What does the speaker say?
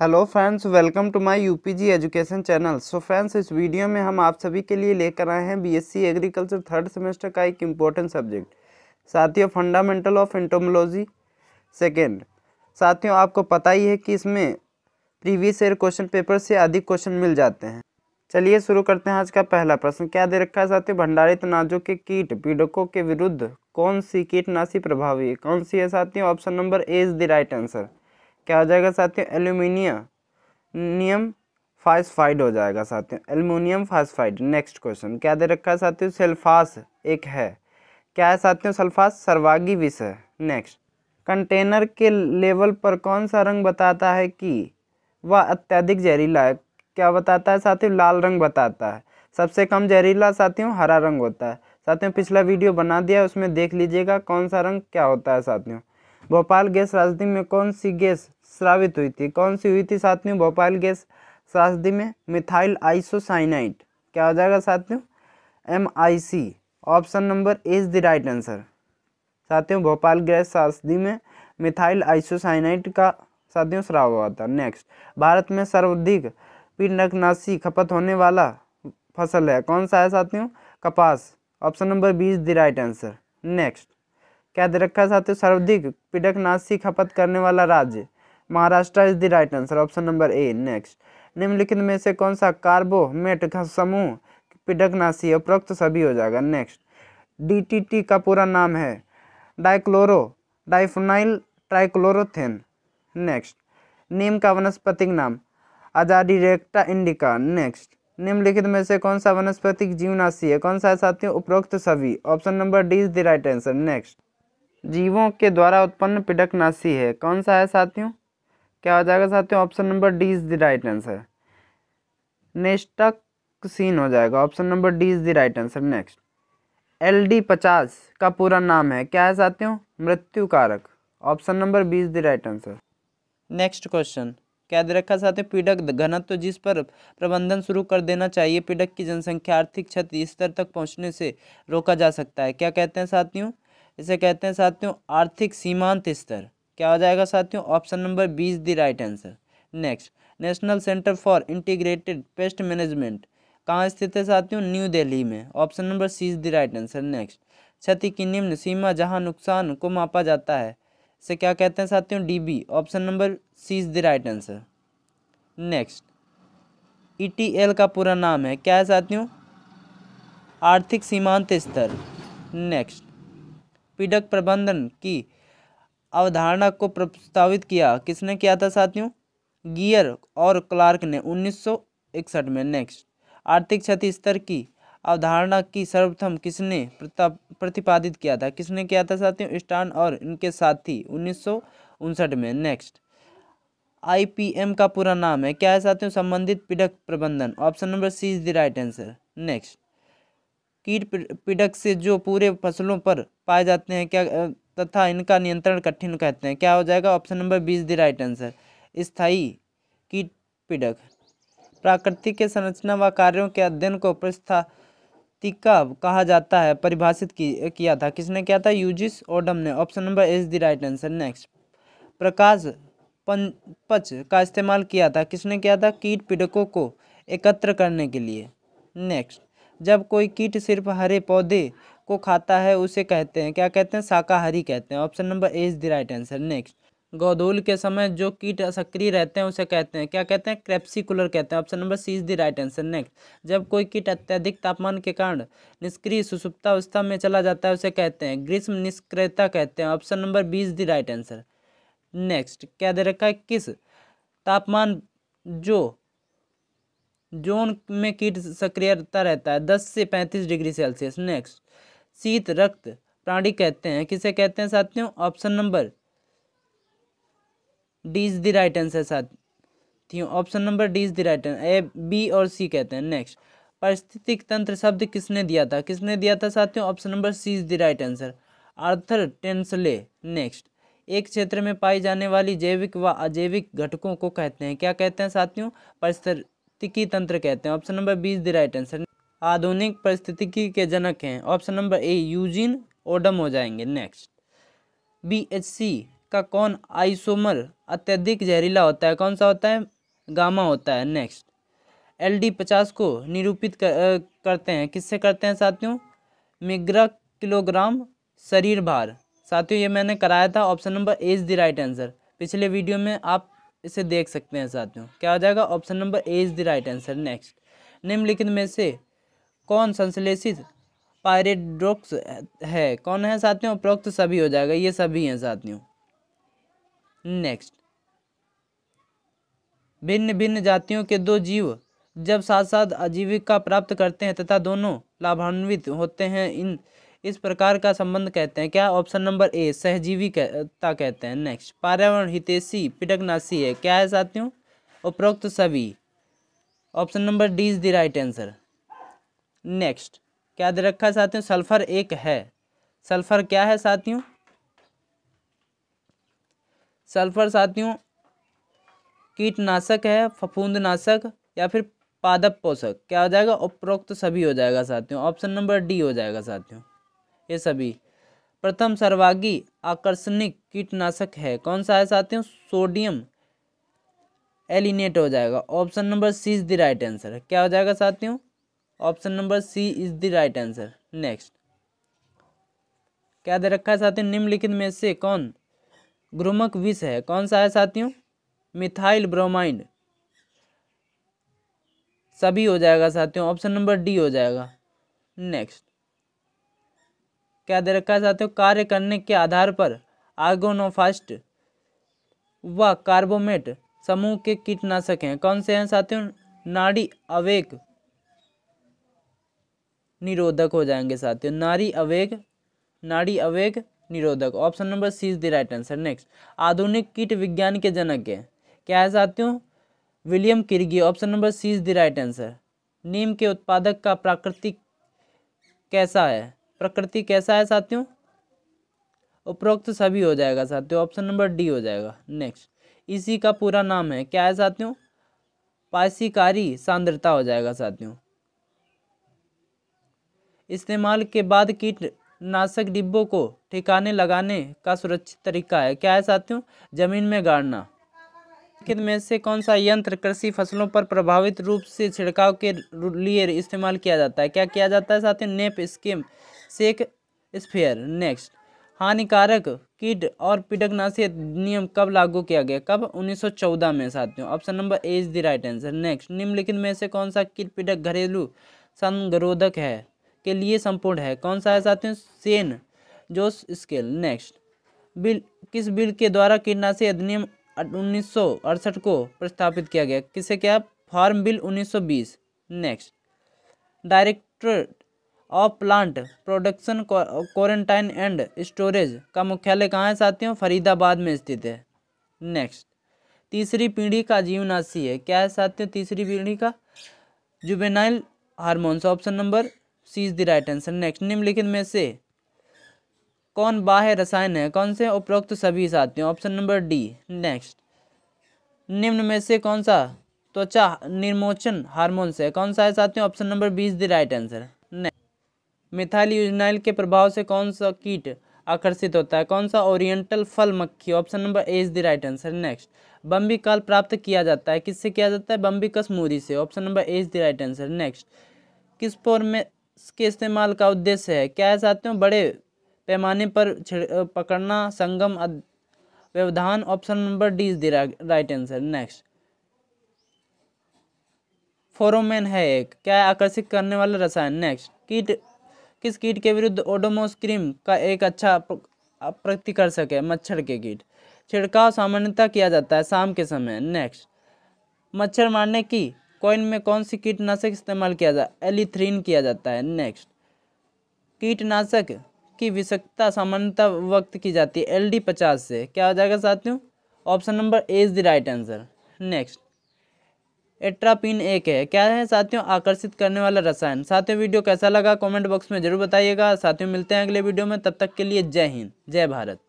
hello friends welcome to my UPG education channel so friends इस video में हम आप सभी के लिए लेकर आए हैं बीएससी एग्रीकल्चर थर्ड सेमेस्टर का एक इम्पोर्टेंट सब्जेक्ट साथियों फंडामेंटल ऑफ एंटोमोलॉजी सेकेंड साथियों आपको पता ही है कि इसमें प्रीवियस ईयर क्वेश्चन पेपर से अधिक क्वेश्चन मिल जाते हैं चलिए शुरू करते हैं आज का पहला प्रश्न क्या दे रखा है साथियों भंडारित नाजों के कीट पीड़कों के विरुद्ध कौन सी कीटनाशी प्रभावी कौन सी है साथियों option number A is the right answer क्या हो जाएगा साथियों एल्यूमिनियम नियम फास्फाइड हो जाएगा साथियों एल्यूमिनियम फास्फाइड नेक्स्ट क्वेश्चन क्या दे रखा है साथियों सल्फास एक है क्या है साथियों सल्फास सर्वागी विष है नेक्स्ट कंटेनर के लेवल पर कौन सा रंग बताता है कि वह अत्यधिक जहरीला है क्या बताता है साथियों लाल रंग बताता है सबसे कम जहरीला साथियों हरा रंग होता है साथियों पिछला वीडियो बना दिया उसमें देख लीजिएगा कौन सा रंग क्या होता है साथियों भोपाल गैस राजधानी में कौन सी गैस स्रावित हुई थी कौन सी हुई थी साथियों भोपाल गैस त्रासदी में मिथाइल आइसोसाइनाइट क्या हो जाएगा साथियों M I C option number is the right answer साथियों भोपाल गैस त्रासदी में मिथाइल आइसोसाइनाइट का साथियों श्राव हुआ था नेक्स्ट भारत में सर्वाधिक पिंडकनाशी खपत होने वाला फसल है कौन सा है साथियों कपास option number B is the right answer next क्या दे रखा है साथियों सर्वाधिक पीड़कनाशी खपत करने वाला राज्य Maharashtra is the right answer option number A next निम्नलिखित में से कौन सा कार्बोमेट का समूह पिडकनाशी उपरोक्त सभी हो जाएगा नेक्स्ट डीटीटी का पूरा नाम है डाइक्लोरो डाइफोनाइल ट्राइक्लोरोथेन नेक्स्ट नीम का वनस्पतिक नाम रेक्टा इंडिका नेक्स्ट निम्नलिखित में से कौन सा वनस्पतिक जीवनाशी है कौन सा है साथियों उपरोक्त सभी option number D is the right answer next जीवों के द्वारा उत्पन्न पिडकनाशी है कौन सा है साथियों क्या हो जाएगा साथियों option number D is the right answer next सीन हो जाएगा option number D is the right answer next L D पचास का पूरा नाम है क्या है साथियों मृत्यु कारक option number B is the right answer next question क्या दे रखा साथियों पीडक घनत्व तो जिस पर प्रबंधन शुरू कर देना चाहिए पीडक की जनसंख्या आर्थिक क्षति स्तर तक पहुंचने से रोका जा सकता है क्या कहते हैं साथियों इसे कहते हैं साथियों आर्थिक सीमांत स्तर क्या हो जाएगा साथियों option number B is the right answer next national centre for integrated pest management कहाँ स्थित है साथियों न्यू दिल्ली में option number C is the right answer next क्षति की निम्न सीमा जहाँ नुकसान को मापा जाता है से क्या कहते हैं साथियों B option number C is the right answer next ETL का पूरा नाम है क्या है साथियों आर्थिक सीमांत स्तर नेक्स्ट पीडक प्रबंधन की अवधारणा को प्रस्तावित किया किसने किया था साथियों गियर और क्लार्क ने 1961 में नेक्स्ट आर्थिक क्षति स्तर की अवधारणा की सर्वप्रथम किसने प्रतिपादित किया था किसने किया था साथियों स्टान और इनके साथी उन्नीस में नेक्स्ट आईपीएम का पूरा नाम है क्या है साथियों संबंधित पीड़क प्रबंधन option number C is the right answer next कीट पीड़क से जो पूरे फसलों पर पाए जाते हैं क्या तथा इनका नियंत्रण कठिन कहते हैं क्या हो जाएगा ऑप्शन नंबर बीस दी राइट आंसर स्थाई कीट पीड़क प्राकृतिक के संरचना व कार्यों के अध्ययन को प्रस्थातिका कहा जाता है परिभाषित की, किया था किसने किया था यूजिस ओडम ने option number is the right answer next प्रकाश पंपच का इस्तेमाल किया था किसने किया था कीट पीड़कों को एकत्र करने के लिए नेक्स्ट जब कोई कीट सिर्फ हरे पौधे को खाता है उसे कहते हैं क्या कहते हैं शाकाहारी कहते हैं option number A is the right answer next गोधूल के समय जो कीट सक्रिय रहते हैं उसे कहते हैं क्या कहते हैं क्रेप्सिकुलर कहते हैं option number C is the right answer next जब कोई कीट अत्यधिक तापमान के कारण निष्क्रिय अवस्था में चला जाता है उसे कहते हैं ग्रीष्म निष्क्रियता कहते हैं option number B is the right answer next क्या दे रखा है किस तापमान जो जोन में कीट सक्रियता रहता है दस से पैंतीस डिग्री सेल्सियस नेक्स्ट शीत रक्त प्राणी कहते हैं किसे कहते हैं साथियों option number D is the right answer साथियों option number D is the right answer A B और सी कहते हैं नेक्स्ट पारिस्थितिक तंत्र शब्द किसने दिया था किसने दिया था साथियों option number C is the right answer Arthur Tansley next एक क्षेत्र में पाई जाने वाली जैविक व अजैविक घटकों को कहते हैं क्या कहते हैं साथियों पारिस्थितिकी तंत्र कहते हैं option number B is the right answer आधुनिक परिस्थितिकी के जनक हैं option number A Eugene Odum हो जाएंगे नेक्स्ट बी एच सी का कौन आइसोमर अत्यधिक जहरीला होता है कौन सा होता है गामा होता है नेक्स्ट एल डी पचास को निरूपित कर, करते हैं किससे करते हैं साथियों मिग्रा किलोग्राम शरीर भार साथियों ये मैंने कराया था option number A is the right answer पिछले वीडियो में आप इसे देख सकते हैं साथियों क्या हो जाएगा option number A is the right answer next निम्नलिखित में से कौन संश्लेषित पायरेडोक्स है कौन है साथियों उपरोक्त सभी हो जाएगा ये सभी हैं साथियों नेक्स्ट भिन्न भिन्न जातियों के दो जीव जब साथ साथ आजीविका प्राप्त करते हैं तथा दोनों लाभान्वित होते हैं इन इस प्रकार का संबंध कहते हैं क्या ऑप्शन नंबर ए सहजीविता कहते हैं नेक्स्ट पर्यावरण हितेशी पिटकनाशी है क्या है साथियों उपरोक्त सभी option number D is the right answer next क्या दे रखा है साथियों सल्फर एक है सल्फर क्या है साथियों सल्फर साथियों कीटनाशक है फफूंदनाशक या फिर पादप पोषक क्या हो जाएगा उपरोक्त सभी हो जाएगा साथियों ऑप्शन नंबर डी हो जाएगा साथियों ये सभी प्रथम सर्वागी आकर्षणिक कीटनाशक है कौन सा है साथियों सोडियम एलिनेट हो जाएगा option number C is the right answer क्या हो जाएगा साथियों option number C is the right answer next क्या दे रखा है साथियों निम्नलिखित में से कौन ग्रुमक विष है कौन सा है साथियों मिथाइल ब्रोमाइंड सभी हो जाएगा साथियों ऑप्शन नंबर डी हो जाएगा नेक्स्ट क्या दे रखा है साथियों कार्य करने के आधार पर आर्गोनोफास्ट व कार्बोमेट समूह के कीटनाशक हैं कौन से हैं साथियों नाड़ी अवेक निरोधक हो जाएंगे साथियों नारी अवेग नारी अवेग निरोधक option number C is the right answer next आधुनिक कीट विज्ञान के जनक है क्या है साथियों William Kirby option number C is the right answer नीम के उत्पादक का प्राकृतिक कैसा है प्रकृति कैसा है साथियों उपरोक्त सभी हो जाएगा साथियों ऑप्शन नंबर डी हो जाएगा नेक्स्ट इसी का पूरा नाम है क्या है साथियों पासिकारी सांद्रता हो जाएगा साथियों इस्तेमाल के बाद कीटनाशक डिब्बों को ठिकाने लगाने का सुरक्षित तरीका है क्या है साथियों जमीन में गाड़ना खेत में से कौन सा यंत्र कृषि फसलों पर प्रभावित रूप से छिड़काव के लिए इस्तेमाल किया जाता है क्या किया जाता है साथियों नेप स्कीम सेक स्फेयर नेक्स्ट हानिकारक कीट और पीटकनाशी नियम कब लागू किया गया कब 1914 में साथियों option number A is the right answer next निम्नलिखित में से कौन सा कीट पीटक घरेलू संगरोधक है के लिए संपूर्ण है कौन सा है साथियों सेन जो स्केल नेक्स्ट बिल किस बिल के द्वारा कीटनाशी अधिनियम उन्नीस को प्रस्तापित किया गया किसे क्या farm bill 1920 next directorate of plant production quarantine and storage का मुख्यालय कहाँ है साथियों फरीदाबाद में स्थित है नेक्स्ट तीसरी पीढ़ी का जीवनाशी है क्या है साथियों तीसरी पीढ़ी का juvenile hormones option number C is the right answer next निम्नलिखित में से कौन बाह्य रसायन है कौन से उपरोक्त सभी साथियों ऑप्शन नंबर डी नेक्स्ट निम्न में से कौन सा त्वचा तो निर्मोचन हार्मोन से कौन सा है साथियों option number B is the right answer methyl eugenol के प्रभाव से कौन सा कीट आकर्षित होता है कौन सा ओरिएंटल फल मक्खी option number A is the right answer next बम्बी काल प्राप्त किया जाता है किससे किया जाता है बम्बी कस्मूरी से option number A is the right answer next किस पोर में के इस्तेमाल का उद्देश्य है क्या है साथियों बड़े पैमाने पर पकड़ना संगम व्यवधान option number D is the right answer next pheromone है एक क्या है आकर्षित करने वाला रसायन नेक्स्ट कीट किस कीट के विरुद्ध ओडोमोस क्रीम का एक अच्छा प्रति कर सके मच्छर के कीट छिड़काव सामान्यतः किया जाता है शाम के समय नेक्स्ट मच्छर मारने की कॉइन में कौन सी कीटनाशक इस्तेमाल किया जा एलिथ्रीन किया जाता है नेक्स्ट कीटनाशक की विषक्ता सामान्यतः वक्त की जाती है एल डी पचास से क्या हो जाएगा साथियों option number A is the right answer next atropine एक है क्या है साथियों आकर्षित करने वाला रसायन साथियों वीडियो कैसा लगा कमेंट बॉक्स में जरूर बताइएगा साथियों मिलते हैं अगले वीडियो में तब तक के लिए जय हिंद जय भारत